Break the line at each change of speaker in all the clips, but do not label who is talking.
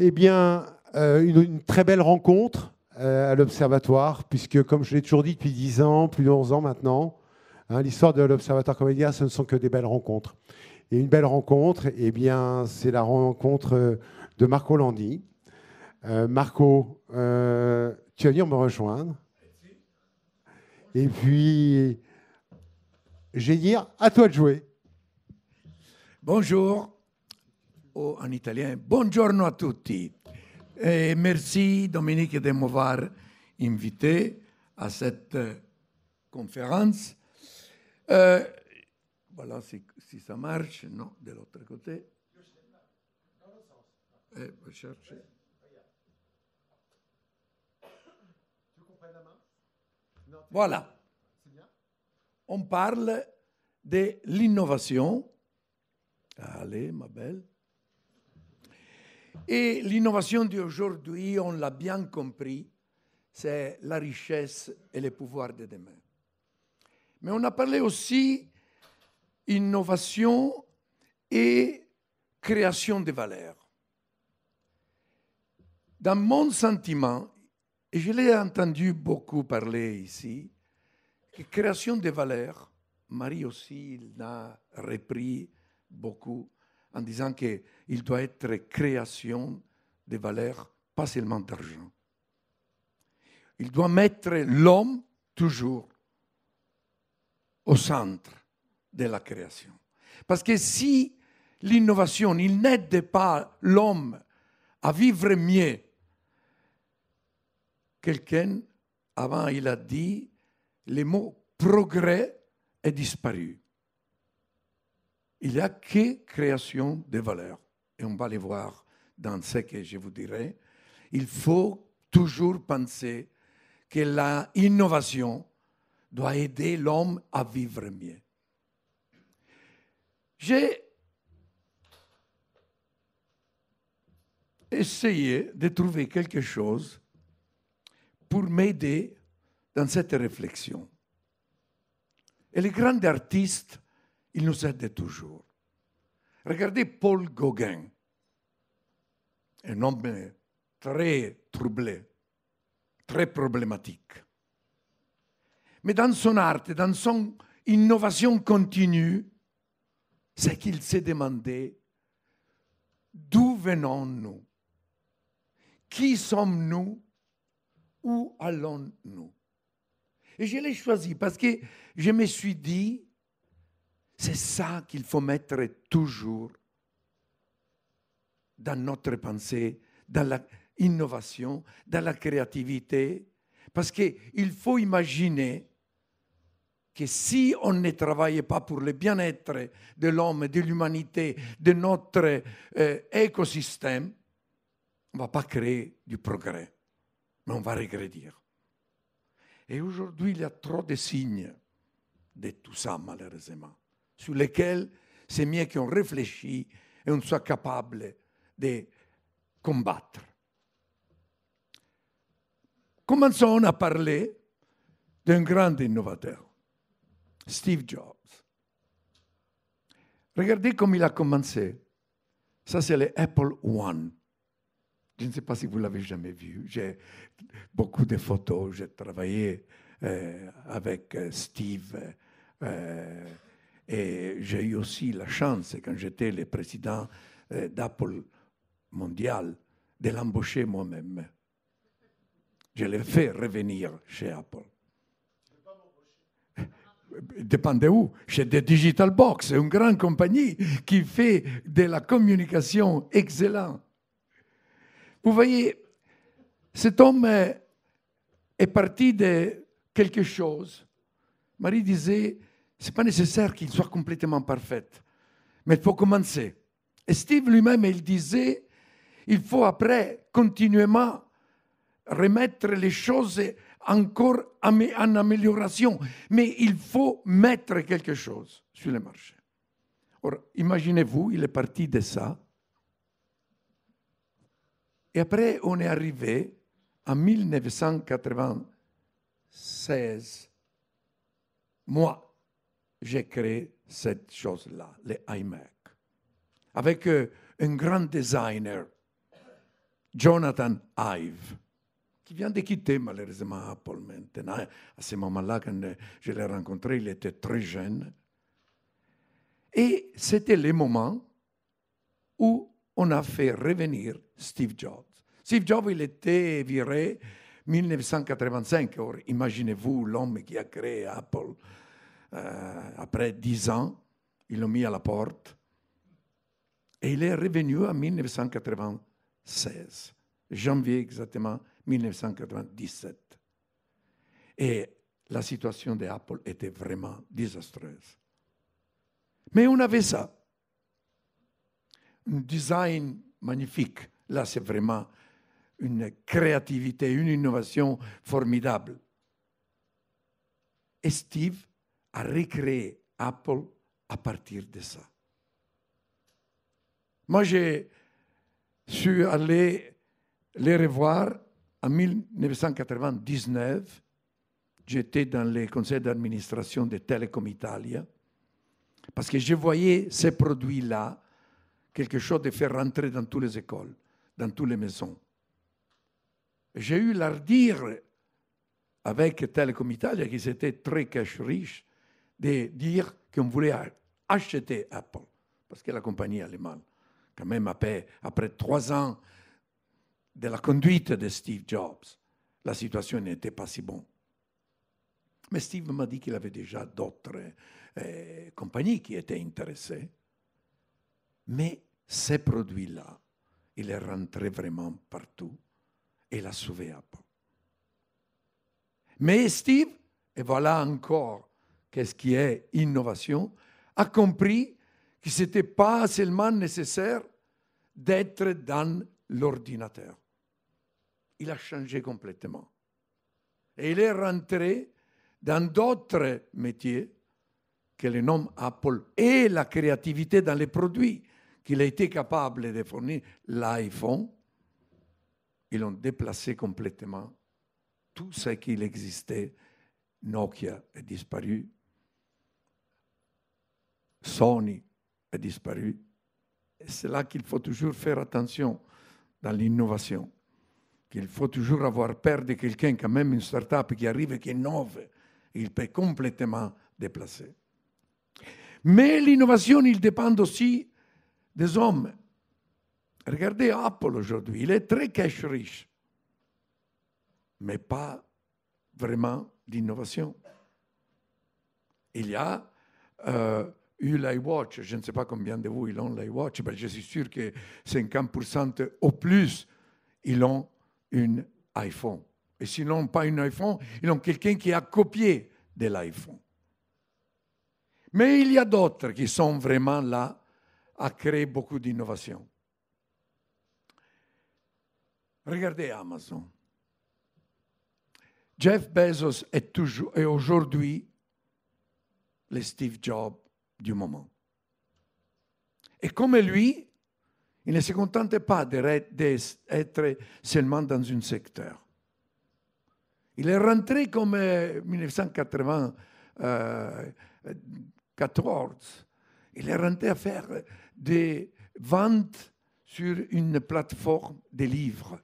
Eh bien, euh, une, très belle rencontre euh, à l'Observatoire, puisque, comme je l'ai toujours dit depuis 10 ans, plus de 11 ans maintenant, hein, l'histoire de l'Observatoire Comédien, ce ne sont que des belles rencontres. Et une belle rencontre, eh bien, c'est la rencontre euh, de Marco Landi. Marco, tu vas venir me rejoindre. Et puis, j'ai dire à toi de jouer.
Bonjour. Oh, en italien Buongiorno a tutti. E merci Dominique de m'avoir invité à cette conférence. Euh, voilà si, ça marche. Non, de l'autre côté. Eh, chercher. Voilà. On parle de l'innovation. Allez, ma belle. Et l'innovation d'aujourd'hui, on l'a bien compris, c'est la richesse et le pouvoir de demain. Mais on a parlé aussi innovation et création de valeur. Dans mon sentiment, et je l'ai entendu beaucoup parler ici, que création de valeur, Marie aussi l'a repris beaucoup, en disant qu'il doit être création de valeurs, pas seulement d'argent. Il doit mettre l'homme toujours au centre de la création. Parce que si l'innovation n'aide pas l'homme à vivre mieux, quelqu'un, avant, il a dit, le mot progrès est disparu. Il n'y a que création de valeur. Et on va les voir dans ce que je vous dirai. Il faut toujours penser que l'innovation doit aider l'homme à vivre mieux. J'ai essayé de trouver quelque chose pour m'aider dans cette réflexion. Et les grands artistes il nous aide toujours. Regardez Paul Gauguin, un homme très troublé, très problématique. Mais dans son art, dans son innovation continue, c'est qu'il s'est demandé d'où venons-nous Qui sommes-nous Où allons-nous Et je l'ai choisi parce que je me suis dit, c'est ça qu'il faut mettre toujours dans notre pensée, dans l'innovation, dans la créativité, parce qu'il faut imaginer que si on ne travaille pas pour le bien-être de l'homme, de l'humanité, de notre euh, écosystème, on ne va pas créer du progrès, mais on va régrédir. Et aujourd'hui, il y a trop de signes de tout ça, malheureusement sur lesquels c'est mieux qui ont réfléchi et on soit capable de combattre. Commençons à parler d'un grand innovateur, Steve Jobs. Regardez comme il a commencé. Ça, c'est l'Apple One. Je ne sais pas si vous l'avez jamais vu. J'ai beaucoup de photos. J'ai travaillé euh, avec euh, Steve. Euh, et j'ai eu aussi la chance, quand j'étais le président euh, d'Apple mondial, de l'embaucher moi-même. Je l'ai fait revenir chez Apple. Dépendez où Chez Digital Box, une grande compagnie qui fait de la communication excellente. Vous voyez, cet homme euh, est parti de quelque chose. Marie disait, n'est pas nécessaire qu'il soit complètement parfait, mais il faut commencer. Et Steve lui-même, il disait, il faut après continuellement remettre les choses encore en amélioration, mais il faut mettre quelque chose sur le marché. Or, imaginez-vous, il est parti de ça, et après on est arrivé en 1996, moi, j'ai créé cette chose-là, les iMac, avec euh, un grand designer, Jonathan Ive, qui vient de quitter malheureusement Apple maintenant. À ce moment-là, quand euh, je l'ai rencontré, il était très jeune. Et c'était le moment où on a fait revenir Steve Jobs. Steve Jobs, il était viré 1985. Imaginez-vous l'homme qui a créé Apple euh, après dix ans, ils l'ont mis à la porte. Et il est revenu en 1996, janvier exactement 1997. Et la situation Apple était vraiment désastreuse. Mais on avait ça. Un design magnifique. Là, c'est vraiment une créativité, une innovation formidable. Et Steve à recréer Apple à partir de ça. Moi, j'ai su aller les revoir en 1999. J'étais dans le conseil d'administration de Telecom Italia parce que je voyais ces produits-là, quelque chose de faire rentrer dans toutes les écoles, dans toutes les maisons. J'ai eu l'ardire avec Telecom Italia, qui était très cash riche, de dire qu'on voulait acheter Apple, parce que la compagnie mal quand même après, après trois ans de la conduite de Steve Jobs, la situation n'était pas si bonne. Mais Steve m'a dit qu'il avait déjà d'autres euh, compagnies qui étaient intéressées. Mais ces produits-là, il est rentré vraiment partout et l'a sauvé Apple. Mais Steve, et voilà encore qu'est-ce qui est innovation, a compris que ce n'était pas seulement nécessaire d'être dans l'ordinateur. Il a changé complètement. Et il est rentré dans d'autres métiers que le nom Apple et la créativité dans les produits qu'il a été capable de fournir, l'iPhone, ils ont déplacé complètement tout ce qu'il existait. Nokia est disparu, Sony a disparu. C'est là qu'il faut toujours faire attention dans l'innovation, qu'il faut toujours avoir peur de quelqu'un, quand même une start-up qui arrive et qui innove. Il peut complètement déplacer. Mais l'innovation, il dépend aussi des hommes. Regardez Apple aujourd'hui, il est très cash rich mais pas vraiment d'innovation. Il y a euh, eu l'iWatch. Je ne sais pas combien de vous ils ont l'iWatch. mais je suis sûr que 50% au plus, ils ont un iPhone. Et sinon, pas un iPhone, ils ont quelqu'un qui a copié de l'iPhone. Mais il y a d'autres qui sont vraiment là à créer beaucoup d'innovations. Regardez Amazon. Jeff Bezos est, toujours, est aujourd'hui le Steve Jobs du moment. Et comme lui, il ne se contentait pas d'être seulement dans un secteur. Il est rentré comme 1994. Euh, euh, il est rentré à faire des ventes sur une plateforme de livres.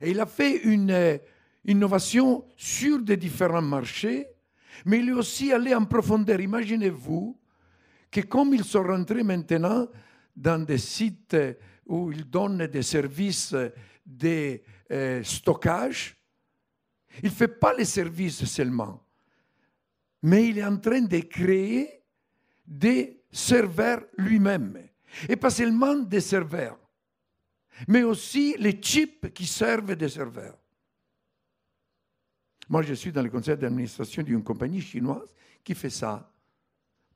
Et il a fait une euh, innovation sur des différents marchés mais il est aussi allé en profondeur. Imaginez-vous que comme ils sont rentrés maintenant dans des sites où ils donnent des services de euh, stockage, il ne fait pas les services seulement, mais il est en train de créer des serveurs lui-même. Et pas seulement des serveurs, mais aussi les chips qui servent des serveurs. Moi, je suis dans le conseil d'administration d'une compagnie chinoise qui fait ça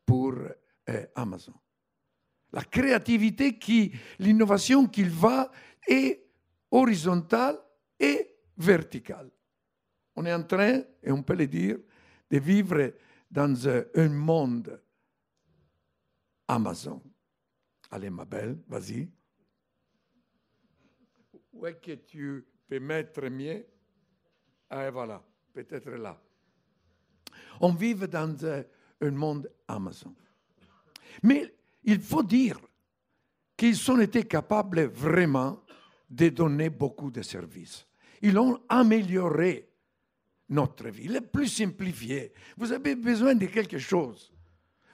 pour euh, Amazon. La créativité, qui, l'innovation qu'il va est horizontale et verticale. On est en train, et on peut le dire, de vivre dans euh, un monde Amazon. Allez, ma belle, vas-y. Où est-ce que tu peux mettre mieux Ah, voilà peut-être là. On vit dans euh, un monde Amazon. Mais il faut dire qu'ils ont été capables vraiment de donner beaucoup de services. Ils ont amélioré notre vie, le plus simplifié. Vous avez besoin de quelque chose.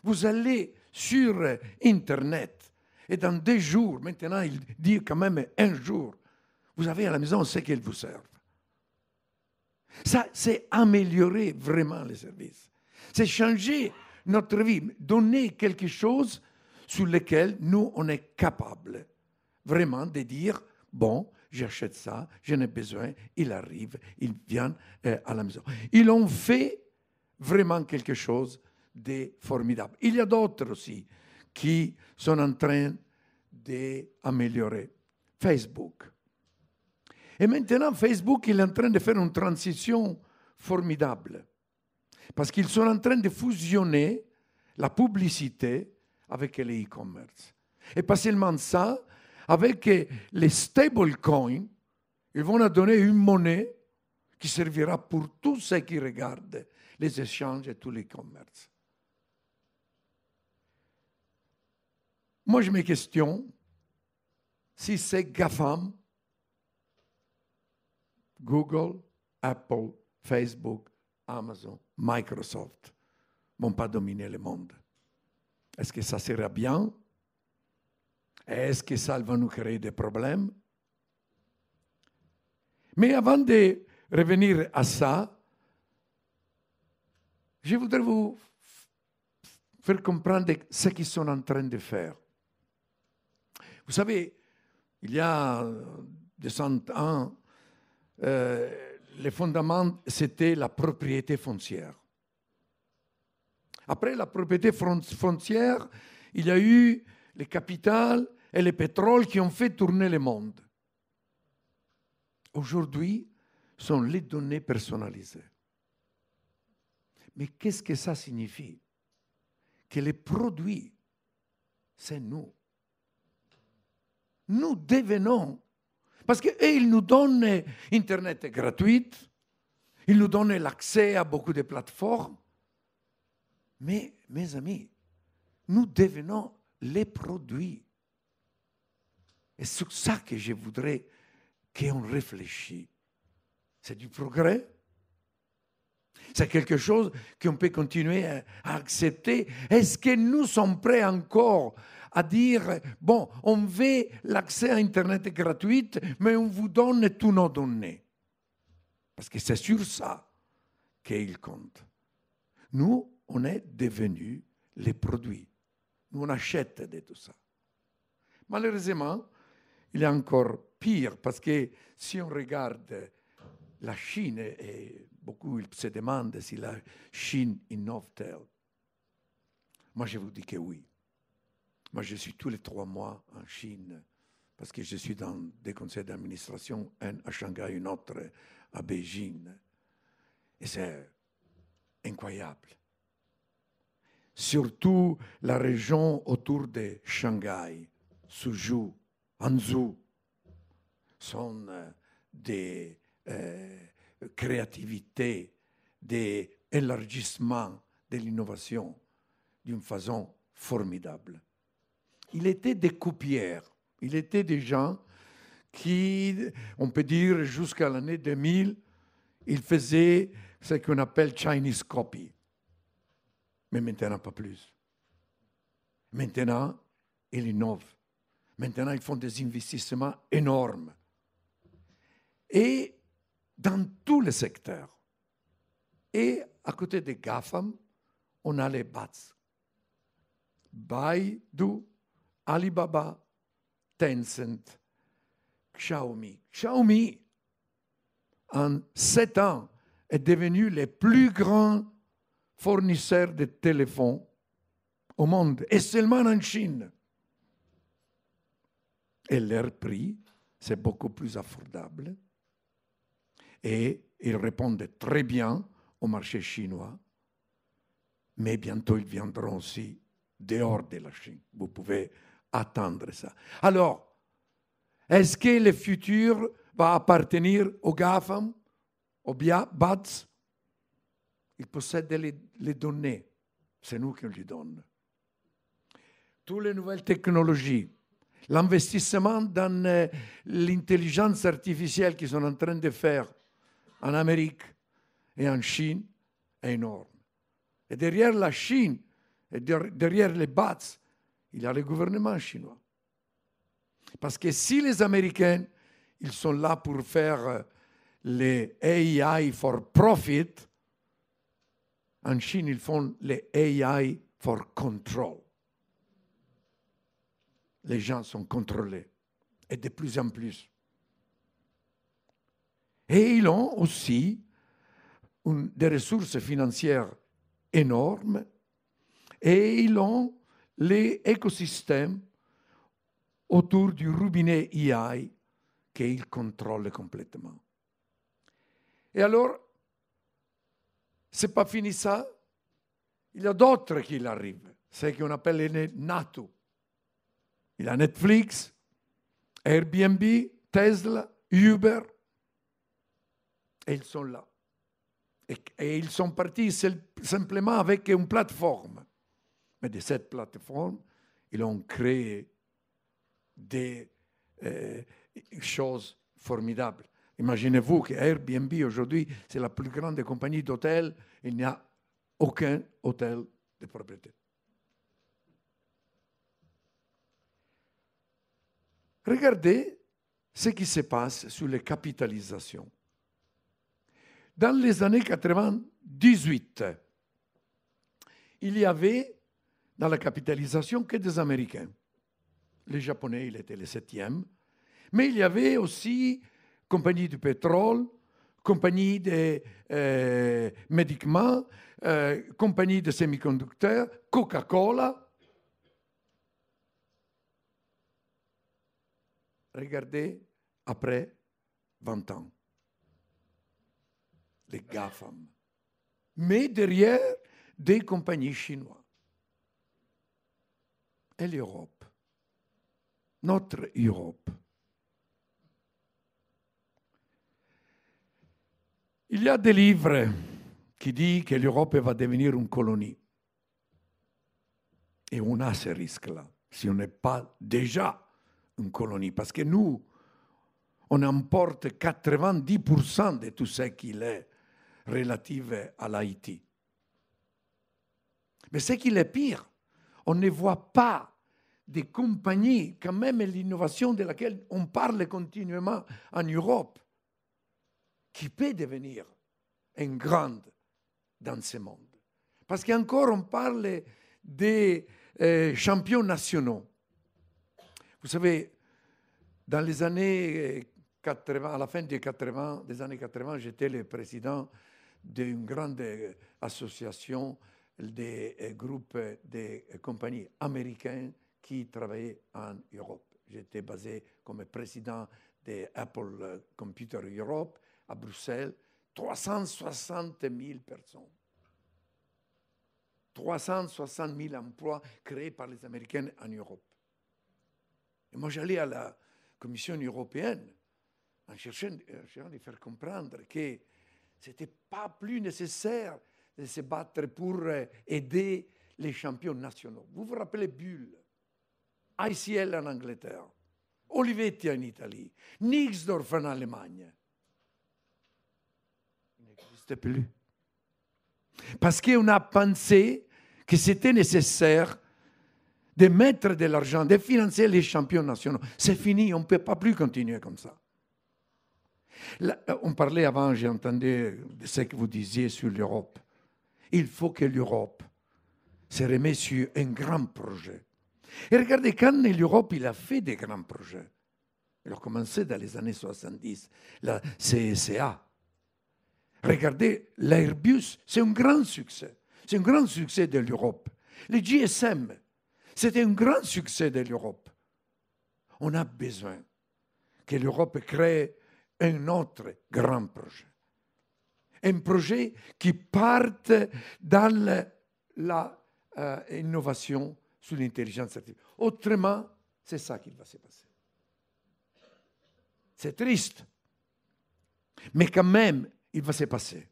Vous allez sur euh, Internet et dans deux jours, maintenant il disent quand même un jour, vous avez à la maison ce qu'ils vous servent. Ça, c'est améliorer vraiment les services. C'est changer notre vie, donner quelque chose sur lequel nous, on est capable vraiment de dire, bon, j'achète ça, j'en ai besoin, il arrive, il vient euh, à la maison. Ils ont fait vraiment quelque chose de formidable. Il y a d'autres aussi qui sont en train d'améliorer. Facebook, et maintenant, Facebook, il est en train de faire une transition formidable. Parce qu'ils sont en train de fusionner la publicité avec les e-commerce. Et pas seulement ça, avec les stablecoins, ils vont donner une monnaie qui servira pour tous ceux qui regardent les échanges et tous les e-commerce. Moi, je me questionne si ces GAFAM Google, Apple, Facebook, Amazon, Microsoft vont pas dominer le monde. Est-ce que ça sera bien Est-ce que ça va nous créer des problèmes Mais avant de revenir à ça, je voudrais vous faire comprendre ce qu'ils sont en train de faire. Vous savez, il y a 200 ans, euh, les fondements, c'était la propriété foncière. Après la propriété foncière, il y a eu les capital et les pétroles qui ont fait tourner le monde. Aujourd'hui, sont les données personnalisées. Mais qu'est-ce que ça signifie Que les produits, c'est nous. Nous devenons parce qu'ils eh, nous donnent, Internet gratuit, ils nous donnent l'accès à beaucoup de plateformes. Mais, mes amis, nous devenons les produits. Et c'est ça que je voudrais qu'on réfléchisse. C'est du progrès. C'est quelque chose qu'on peut continuer à accepter. Est-ce que nous sommes prêts encore à dire, bon, on veut l'accès à Internet gratuit, mais on vous donne tous nos données. Parce que c'est sur ça qu'il compte. Nous, on est devenus les produits. Nous, on achète de tout ça. Malheureusement, il est encore pire parce que si on regarde la Chine, et beaucoup se demandent si la Chine innove t Moi, je vous dis que oui. Moi, je suis tous les trois mois en Chine parce que je suis dans des conseils d'administration, un à Shanghai, une autre à Beijing. Et c'est incroyable. Surtout la région autour de Shanghai, Suzhou, Hangzhou, sont euh, des euh, créativités, des élargissements de l'innovation d'une façon formidable. Il était des coupières. Il était des gens qui, on peut dire, jusqu'à l'année 2000, ils faisaient ce qu'on appelle Chinese copy. Mais maintenant, pas plus. Maintenant, ils innovent. Maintenant, ils font des investissements énormes. Et dans tous les secteurs. Et à côté des GAFAM, on a les BATS. Baidu Alibaba, Tencent, Xiaomi. Xiaomi, en sept ans, est devenu le plus grand fournisseur de téléphones au monde, et seulement en Chine. Et leur prix, c'est beaucoup plus affordable. Et ils répondent très bien au marché chinois. Mais bientôt, ils viendront aussi dehors de la Chine. Vous pouvez attendre ça. Alors, est-ce que le futur va appartenir au GAFAM, au BATS Ils possèdent les, données. C'est nous qui les donnons. Toutes les nouvelles technologies, l'investissement dans euh, l'intelligence artificielle qu'ils sont en train de faire en Amérique et en Chine est énorme. Et derrière la Chine, et derrière les BATS, il y a le gouvernement chinois. Parce que si les Américains, ils sont là pour faire euh, les AI for profit, en Chine, ils font les AI for control. Les gens sont contrôlés, et de plus en plus. Et ils ont aussi des ressources financières énormes, et ils ont l'écosystème autour du robinet AI qu'il contrôle complètement. Et alors, c'est pas fini ça. Il y a d'autres qui arrivent. C'est qu'on appelle les NATO. Il y a Netflix, Airbnb, Tesla, Uber. Et ils sont là. Et, et ils sont partis simplement avec une plateforme. Mais de cette plateforme, ils ont créé des euh, choses formidables. Imaginez-vous que Airbnb aujourd'hui, c'est la plus grande compagnie d'hôtels. Il n'y a aucun hôtel de propriété. Regardez ce qui se passe sur les capitalisations. Dans les années 98, il y avait dans la capitalisation que des Américains. Les Japonais, ils étaient les septième. Mais il y avait aussi compagnie du pétrole, compagnie de euh, médicaments, euh, compagnie de semi-conducteurs, Coca-Cola. Regardez après 20 ans. Les GAFAM. Mais derrière des compagnies chinoises et l'Europe, notre Europe. Il y a des livres qui disent que l'Europe va devenir une colonie. Et on a ce risque-là, si on n'est pas déjà une colonie. Parce que nous, on emporte 90% de tout ce qui est relatif à l'Haïti. Mais ce qui est pire, on ne voit pas des compagnies, quand même l'innovation de laquelle on parle continuellement en Europe, qui peut devenir une grande dans ce monde. Parce qu'encore, on parle des euh, champions nationaux. Vous savez, dans les années 80, euh, à la fin des, des années 80, j'étais le président d'une grande euh, association des euh, groupes euh, de euh, compagnies américaines qui travaillaient en Europe. J'étais basé comme président de Apple Computer Europe à Bruxelles. 360 000 personnes. 360 000 emplois créés par les Américains en Europe. Et moi, j'allais à la Commission européenne en cherchant, à de faire comprendre que ce n'était pas plus nécessaire de se battre pour euh, aider les champions nationaux. Vous vous rappelez Bull, ICL en Angleterre, Olivetti en Italie, Nixdorf en Allemagne. Il n'existe plus. Parce qu'on a pensé que c'était nécessaire de mettre de l'argent, de financer les champions nationaux. C'est fini, on ne peut pas plus continuer comme ça. Euh, on parlait avant, j'ai entendu ce que vous disiez sur l'Europe il faut que l'Europe se remette sur un grand projet. Et regardez, quand l'Europe il a fait des grands projets, il a commencé dans les années 70, la CSA. Regardez, l'Airbus, c'est un grand succès. C'est un grand succès de l'Europe. Le GSM, c'était un grand succès de l'Europe. On a besoin que l'Europe crée un autre grand projet un projet qui parte dans l'innovation euh, sur l'intelligence artificielle. Autrement, c'est ça qui va se passer. C'est triste, mais quand même, il va se passer.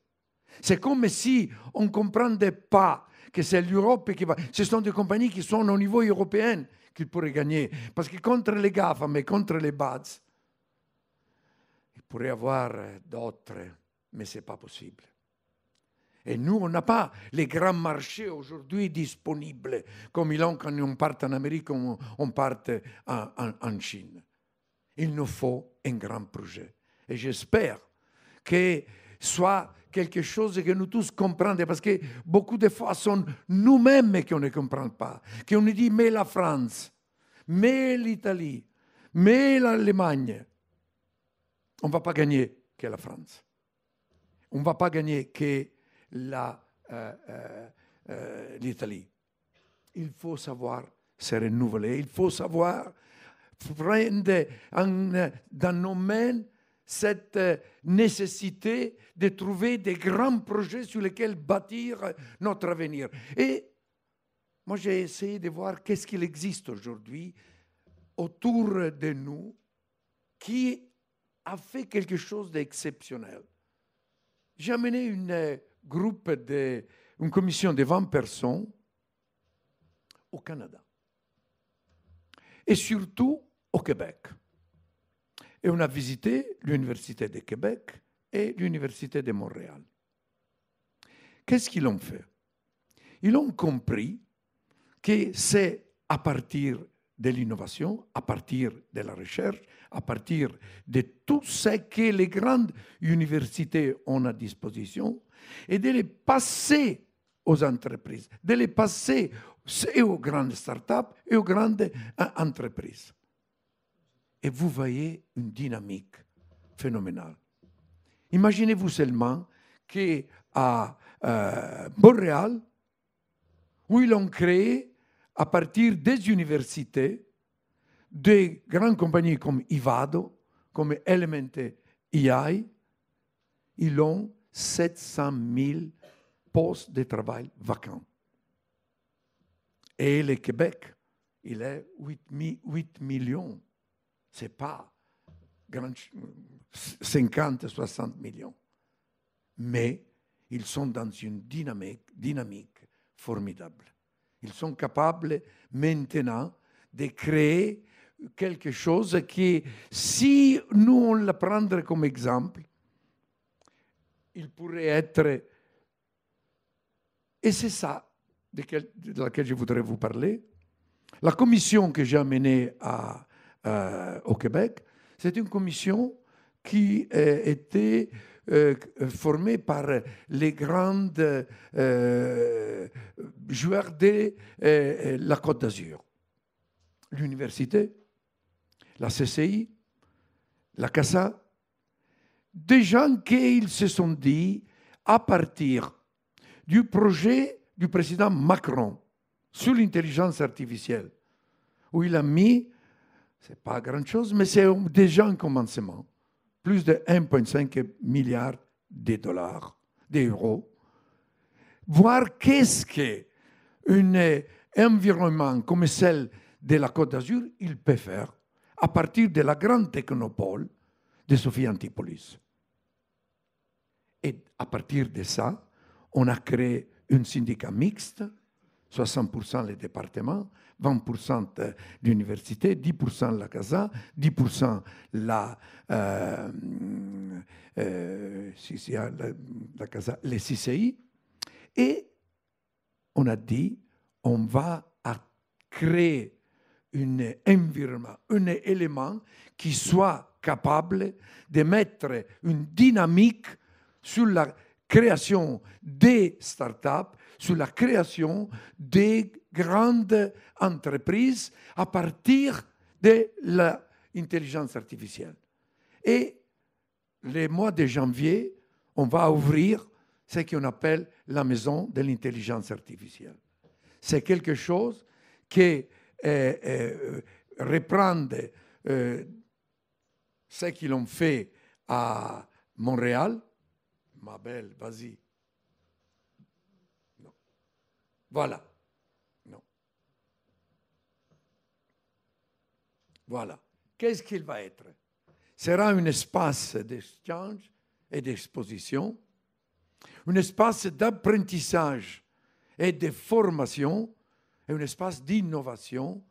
C'est comme si on ne comprenait pas que c'est l'Europe qui va. Ce sont des compagnies qui sont au niveau européen qui pourraient gagner. Parce que contre les GAFA, mais contre les BADS, il pourrait avoir euh, d'autres mais ce n'est pas possible. Et nous, on n'a pas les grands marchés aujourd'hui disponibles, comme ils ont quand on part en Amérique, ou on part en, Chine. Il nous faut un grand projet. Et j'espère que soit quelque chose que nous tous comprenons, parce que beaucoup de fois, sont nous-mêmes qu'on ne comprend pas, qu'on nous dit mais la France, mais l'Italie, mais l'Allemagne. On ne va pas gagner que la France on ne va pas gagner que euh, euh, euh, l'Italie. il faut savoir se renouveler, il faut savoir prendre dans nos mains cette nécessité de trouver des grands projets sur lesquels bâtir notre avenir. Et moi, j'ai essayé de voir qu'est-ce qu'il existe aujourd'hui autour de nous qui a fait quelque chose d'exceptionnel. J'ai amené une euh, groupe de, commission de 20 personnes au Canada et surtout au Québec. Et on a visité l'Université de Québec et l'Université de Montréal. Qu'est-ce qu'ils ont fait Ils ont compris que c'est à partir de l'innovation, à partir de la recherche, à partir de tout ce que les grandes universités ont à disposition, et de les passer aux entreprises, de les passer aux grandes startups et aux grandes euh, entreprises. Et vous voyez une dynamique phénoménale. Imaginez-vous seulement qu'à à Montréal, euh, où ils ont créé à partir des universités, des grandes compagnies comme Ivado, comme Element AI, ils ont 700 000 postes de travail vacants. Et le Québec, il est 8, 8 millions. Ce n'est pas 50, 60 millions. Mais ils sont dans une dynamique formidable. Ils sont capables maintenant de créer quelque chose qui, si nous on la prendre comme exemple, il pourrait être... Et c'est ça de, laquelle je voudrais vous parler. La commission que j'ai amenée à, euh, au Québec, c'est une commission qui euh, était euh, formés par les grands euh, joueurs de euh, la Côte d'Azur. L'université, la CCI, la CASA, des gens qui se sont dit, à partir du projet du président Macron sur l'intelligence artificielle, où il a mis, n'est pas grand-chose, mais c'est déjà un commencement, plus de 1,5 milliard de dollars, d'euros. Voir qu'est-ce qu'un euh, environnement comme celle de la Côte d'Azur, il peut faire à partir de la grande technopole de Sophie Antipolis. Et à partir de ça, on a créé un syndicat mixte, 60% les départements, 20% euh, d'université, 10% la CASA, 10% euh, euh, ah, la, la, CASA, les CCI. Et on a dit, on va créer un environnement, un élément qui soit capable de mettre une dynamique sur la création des startups, sur la création des grande entreprise à partir de l'intelligence artificielle. Et le mois de janvier, on va ouvrir ce qu'on appelle la maison de l'intelligence artificielle. C'est quelque chose qui euh, euh, reprend euh, ce qu'ils ont fait à Montréal. Ma belle, vas-y. Voilà. Voilà. Qu'est-ce qu'il va être Sera un espace d'échange et d'exposition, un espace d'apprentissage et de formation, et un espace d'innovation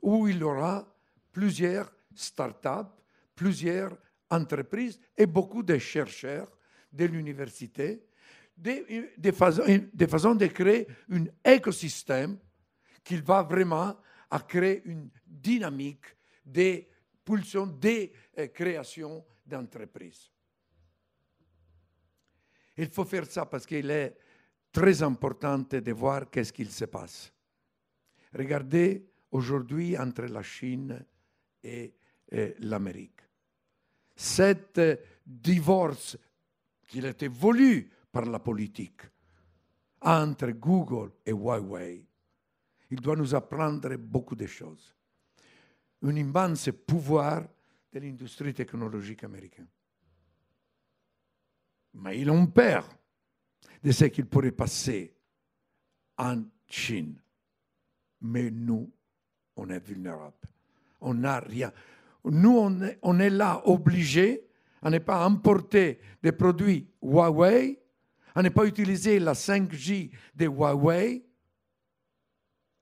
où il y aura plusieurs start-up, plusieurs entreprises et beaucoup de chercheurs de l'université, des, façon façons, de créer un écosystème qui va vraiment à créer une dynamique des pulsions, des euh, créations d'entreprises. Il faut faire ça parce qu'il est très important de voir qu'est-ce qu'il se passe. Regardez aujourd'hui entre la Chine et, euh, l'Amérique. Cet euh, divorce qu'il été voulu par la politique entre Google et Huawei, il doit nous apprendre beaucoup de choses un immense pouvoir de l'industrie technologique américaine. Mais ils ont peur de ce qu'il pourrait passer en Chine. Mais nous, on est vulnérable. On n'a rien. Nous, on est, là obligés à ne pas importer des produits Huawei, à ne pas utiliser la 5G de Huawei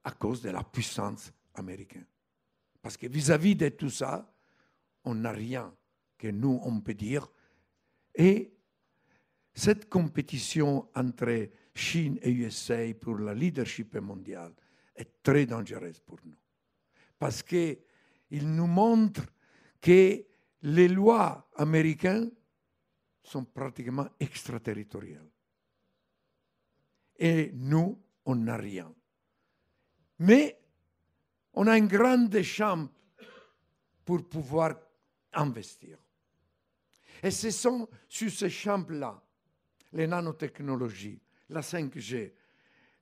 à cause de la puissance américaine. Parce que vis-à-vis de tout ça, on n'a rien que nous, on peut dire. Et cette compétition entre Chine et USA pour la leadership mondiale est très dangereuse pour nous. Parce qu'il nous montre que les lois américaines sont pratiquement extraterritoriales. Et nous, on n'a rien. Mais on a une grande chambre pour pouvoir investir. Et ce sont sur ces champs-là les nanotechnologies, la 5G,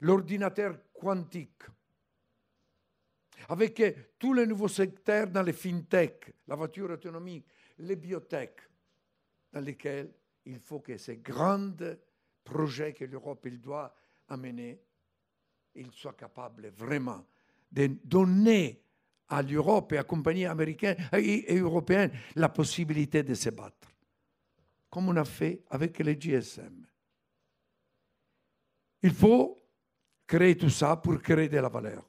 l'ordinateur quantique, avec euh, tous les nouveaux secteurs dans les fintech, la voiture autonomique, les biotech, dans lesquels il faut que ces grands projets que l'Europe doit amener, ils soient capables vraiment de donner à l'Europe et à compagnies américaines et européennes la possibilité de se battre, comme on a fait avec les GSM. Il faut créer tout ça pour créer de la valeur.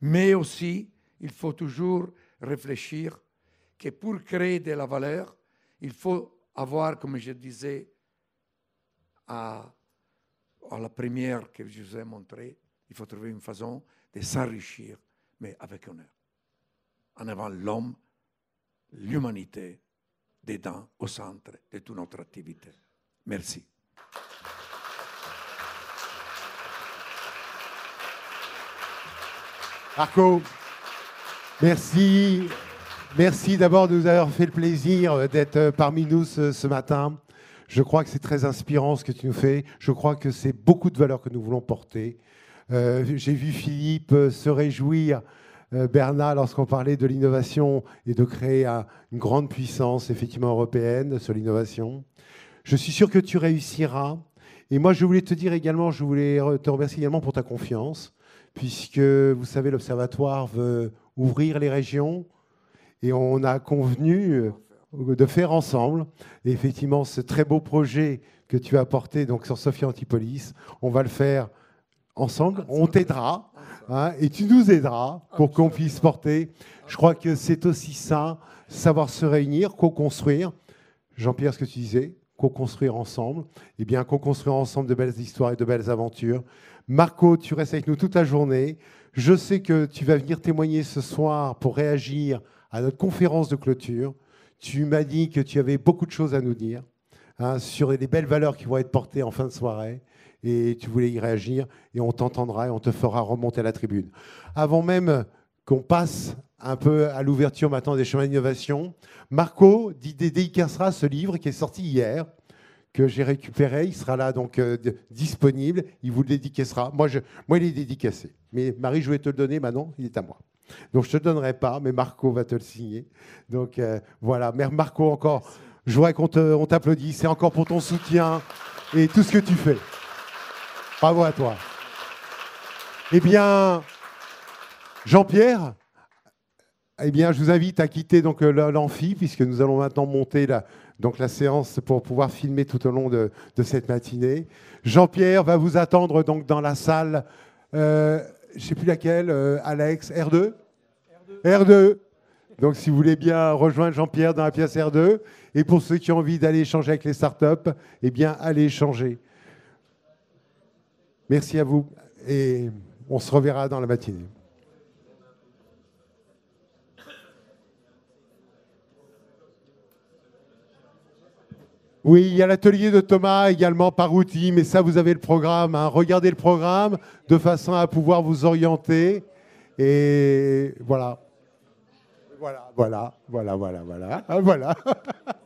Mais aussi, il faut toujours réfléchir que pour créer de la valeur, il faut avoir, comme je disais à, à la première que je vous ai montrée, il faut trouver une façon de s'enrichir, mais avec honneur. En avant l'homme, l'humanité, dedans, au centre de toute notre activité. Merci.
Marco, merci. Merci d'abord de nous avoir fait le plaisir d'être parmi nous ce, ce matin. Je crois que c'est très inspirant ce que tu nous fais. Je crois que c'est beaucoup de valeurs que nous voulons porter. Euh, j'ai vu Philippe euh, se réjouir, euh, Bernard, lorsqu'on parlait de l'innovation et de créer une grande puissance, effectivement, européenne sur l'innovation. Je suis sûr que tu réussiras. Et moi, je voulais te dire également, je voulais te remercier également pour ta confiance, puisque vous savez, l'Observatoire veut ouvrir les régions et on a convenu de faire ensemble. effectivement, ce très beau projet que tu as porté donc, sur Sophia Antipolis, on va le faire ensemble, on t'aidera hein, et tu nous aideras pour qu'on puisse porter. Je crois que c'est aussi ça, savoir se réunir, co-construire. Jean-Pierre, ce que tu disais, co-construire ensemble, eh bien, co-construire ensemble de belles histoires et de belles aventures. Marco, tu restes avec nous toute la journée. Je sais que tu vas venir témoigner ce soir pour réagir à notre conférence de clôture. Tu m'as dit que tu avais beaucoup de choses à nous dire hein, sur les belles valeurs qui vont être portées en fin de soirée et tu voulais y réagir, et on t'entendra et on te fera remonter à la tribune. Avant même qu'on passe un peu à l'ouverture maintenant des chemins d'innovation, Marco dédicacera ce livre qui est sorti hier, que j'ai récupéré. Il sera là, donc euh, disponible. Il vous le dédicacera. Moi, je, moi, il est dédicacé. Mais Marie, je voulais te le donner. Maintenant, il est à moi. Donc, je ne te donnerai pas, mais Marco va te le signer. Donc, euh, voilà. Mère Marco, encore, je voudrais qu'on t'applaudisse. C'est encore pour ton soutien et tout ce que tu fais. Bravo à toi. Eh bien, Jean-Pierre, eh bien, je vous invite à quitter donc euh, l'amphi, puisque nous allons maintenant monter la, donc la séance pour pouvoir filmer tout au long de, cette matinée. Jean-Pierre va vous attendre donc dans la salle, euh, je ne sais plus laquelle, euh, Alex, R2 R2. R2. Donc, si vous voulez bien rejoindre Jean-Pierre dans la pièce R2, et pour ceux qui ont envie d'aller échanger avec les startups, eh bien, allez échanger. Merci à vous et on se reverra dans la matinée. Oui, il y a l'atelier de Thomas également par outil, mais ça, vous avez le programme. Hein. Regardez le programme de façon à pouvoir vous orienter. Et voilà. Voilà, voilà, voilà, voilà, voilà. voilà.